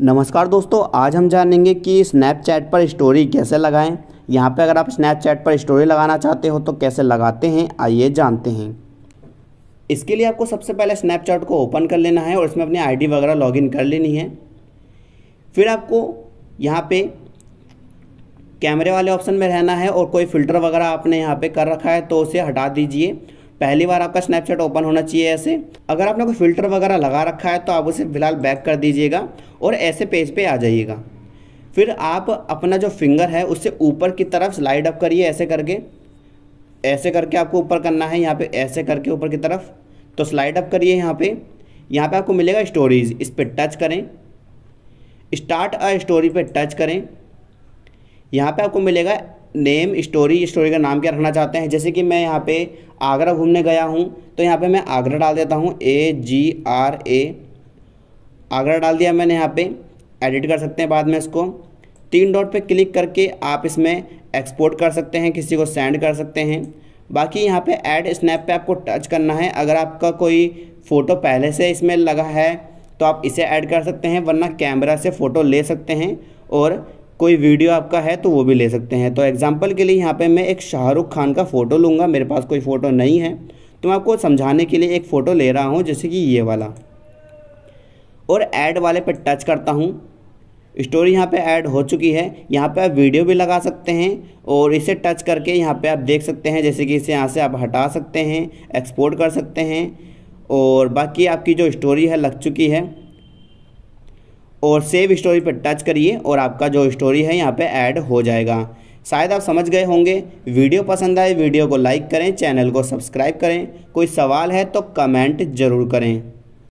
नमस्कार दोस्तों आज हम जानेंगे कि स्नैपचैट पर स्टोरी कैसे लगाएं यहाँ पे अगर आप स्नैपचैट पर स्टोरी लगाना चाहते हो तो कैसे लगाते हैं आइए जानते हैं इसके लिए आपको सबसे पहले स्नैपचैट को ओपन कर लेना है और इसमें अपनी आईडी वगैरह लॉगिन कर लेनी है फिर आपको यहाँ पे कैमरे वाले ऑप्शन में रहना है और कोई फ़िल्टर वगैरह आपने यहाँ पर कर रखा है तो उसे हटा दीजिए पहली बार आपका स्नैपचैट ओपन होना चाहिए ऐसे अगर आपने कोई फ़िल्टर वगैरह लगा रखा है तो आप उसे फिलहाल बैक कर दीजिएगा और ऐसे पेज पे आ जाइएगा फिर आप अपना जो फिंगर है उससे ऊपर की तरफ स्लाइड अप करिए ऐसे करके ऐसे करके आपको ऊपर करना है यहाँ पे ऐसे करके ऊपर की तरफ तो स्लाइड अप करिए यहाँ पे यहाँ पे आपको मिलेगा स्टोरीज इस पर टच करें स्टार्ट अ स्टोरी पे टच करें यहाँ पे आपको मिलेगा नेम स्टोरी स्टोरी का नाम क्या रखना चाहते हैं जैसे कि मैं यहाँ पे आगरा घूमने गया हूँ तो यहाँ पे मैं आगरा डाल देता हूँ ए जी आर ए आगरा डाल दिया मैंने यहाँ पे एडिट कर सकते हैं बाद में इसको तीन डॉट पे क्लिक करके आप इसमें एक्सपोर्ट कर सकते हैं किसी को सेंड कर सकते हैं बाकी यहाँ पर एड स्नैप पर आपको टच करना है अगर आपका कोई फ़ोटो पहले से इसमें लगा है तो आप इसे ऐड कर सकते हैं वरना कैमरा से फ़ोटो ले सकते हैं और कोई वीडियो आपका है तो वो भी ले सकते हैं तो एग्जाम्पल के लिए यहाँ पर मैं एक शाहरुख खान का फ़ोटो लूँगा मेरे पास कोई फ़ोटो नहीं है तो मैं आपको समझाने के लिए एक फ़ोटो ले रहा हूँ जैसे कि ये वाला और ऐड वाले पर टच करता हूँ स्टोरी यहाँ पे ऐड हो चुकी है यहाँ पे आप वीडियो भी लगा सकते हैं और इसे टच करके यहाँ पे आप देख सकते हैं जैसे कि इसे यहाँ से आप हटा सकते हैं एक्सपोर्ट कर सकते हैं और बाकी आपकी जो स्टोरी है लग चुकी है और सेव स्टोरी पर टच करिए और आपका जो स्टोरी है यहाँ पे ऐड हो जाएगा शायद आप समझ गए होंगे वीडियो पसंद आए वीडियो को लाइक करें चैनल को सब्सक्राइब करें कोई सवाल है तो कमेंट ज़रूर करें